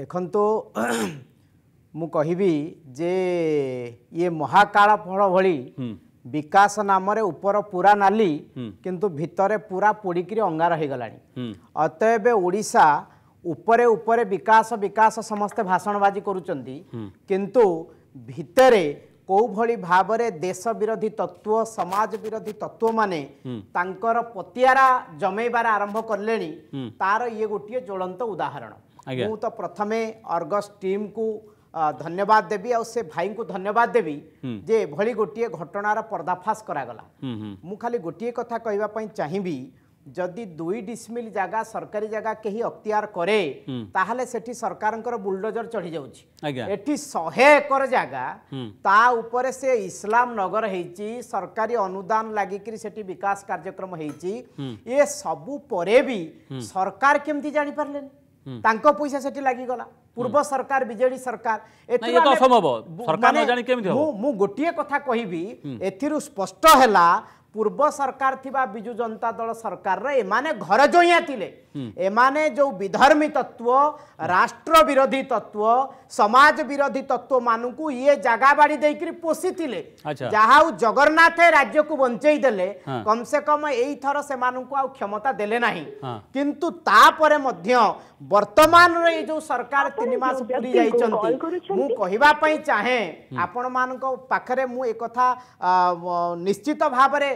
ଦେଖନ୍ତୁ ମୁଁ କହିବି ଯେ ଇଏ ମହାକାଳ ଫଳ ଭଳି ବିକାଶ ନାମରେ ଉପର ପୁରା ନାଲି କିନ୍ତୁ ଭିତରେ ପୁରା ପୋଡ଼ିକିରି ଅଙ୍ଗାର ହୋଇଗଲାଣି ଅତ ଏବେ ଓଡ଼ିଶା ଉପରେ ଉପରେ ବିକାଶ ବିକାଶ ସମସ୍ତେ ଭାଷଣବାଜି କରୁଛନ୍ତି କିନ୍ତୁ ଭିତରେ କେଉଁଭଳି ଭାବରେ ଦେଶ ବିରୋଧୀ ତତ୍ତ୍ୱ ସମାଜ ବିରୋଧୀ ତତ୍ତ୍ୱମାନେ ତାଙ୍କର ପତିଆରା ଜମେଇବାର ଆରମ୍ଭ କଲେଣି ତାର ଇଏ ଗୋଟିଏ ଜ୍ୱଳନ୍ତ ଉଦାହରଣ मु तो प्रथम अर्गस टीम को धन्यवाद देवी और से भाई को धन्यवाद देवी हम्म। जे भली गोटे घटनार पर्दाफाश कर हम्म, हम्म। मुखाली गोटे कथा कहवाई चाहिए जदि दुई डिस्मिल जगह सरकारी जगह कहीं अख्तिर कै से सरकार बुलडोजर चढ़ी जाठी शहे एकर जगह ताऊपर से इस्लाम नगर हो सरकारी अनुदान लगिक विकास कार्यक्रम हो सबुपर भी सरकार केमती जापारे नहीं ତାଙ୍କ ପଇସା ସେଠି ଲାଗିଗଲା ପୂର୍ବ ସରକାର ବିଜେଡି ସରକାର ମୁଁ ଗୋଟିଏ କଥା କହିବି ଏଥିରୁ ସ୍ପଷ୍ଟ ହେଲା ପୂର୍ବ ସରକାର ଥିବା ବିଜୁ ଜନତା ଦଳ ସରକାରରେ ଏମାନେ ଘର ଜଇଁଆ ଥିଲେ ଏମାନେ ଯେଉଁ ବିଧର୍ମୀ ତତ୍ତ୍ୱ ରାଷ୍ଟ୍ର ବିରୋଧୀ ତତ୍ତ୍ୱ ସମାଜ ବିରୋଧୀ ତତ୍ତ୍ୱମାନଙ୍କୁ ଇଏ ଜାଗା ବାଡ଼ି ଦେଇକରି ପୋଷିଥିଲେ ଯାହା ହଉ ଜଗନ୍ନାଥ ରାଜ୍ୟକୁ ବଞ୍ଚେଇ ଦେଲେ କମ୍ ସେ କମ୍ ଏଇଥର ସେମାନଙ୍କୁ ଆଉ କ୍ଷମତା ଦେଲେ ନାହିଁ କିନ୍ତୁ ତାପରେ ମଧ୍ୟ ବର୍ତ୍ତମାନର ଏଇ ଯୋଉ ସରକାର ତିନି ମାସ ପୁରୀ ଯାଇଛନ୍ତି ମୁଁ କହିବା ପାଇଁ ଚାହେଁ ଆପଣମାନଙ୍କ ପାଖରେ ମୁଁ ଏକଥା ନିଶ୍ଚିତ ଭାବରେ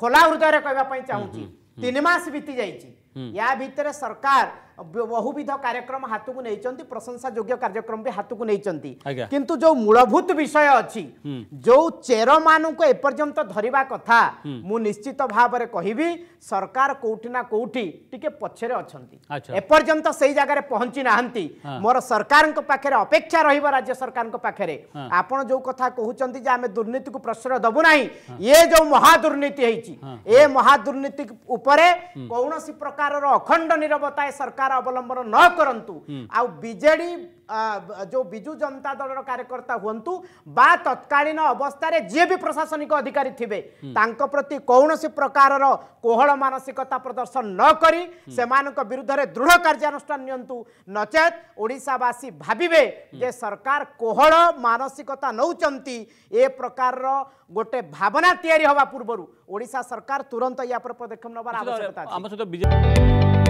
ଖୋଲା ହୃଦୟରେ କହିବା ପାଇଁ ଚାହୁଁଛି ତିନି ମାସ ବିତି ଯାଇଛି Hmm. या भितर सरकार बहुविध कार्यक्रम हाथ को नहीं प्रशंसा योग्य कार्यक्रम भी हाथ को नहीं किंतु जो मूलभूत विषय अच्छी hmm. जो चेर मान को एपर्यंत धरवा कथा मु निश्चित भाव में कहबी सरकार कौटिना कौटि टी पक्षर अच्छा एपर्यंत से जगार पहुंची ना मोर सरकार पाखे अपेक्षा राज्य सरकार आप जो कथा कहते आम दुर्नीति को प्रश्रय दबू ना ये जो महादुर्नीति महादुर्नीति कौन सी प्रकार सरकारर अखण्ड निरवताए सरकार अवलंबन न आउ आजेडी जो विजु जनता दल कार्यकर्ता हूँ बा तत्कालीन अवस्था जी भी प्रशासनिक अधिकारी थे प्रति कौन प्रकार कोहल मानसिकता प्रदर्शन नक से विरुद्ध दृढ़ कार्यानुषानु नचे ओडावासी भावे जे सरकार कोहल मानसिकता नौ ए प्रकार गोटे भावना या पूर्व ओडा सरकार तुरंत या पर पदक्षेप नवार आवश्यकता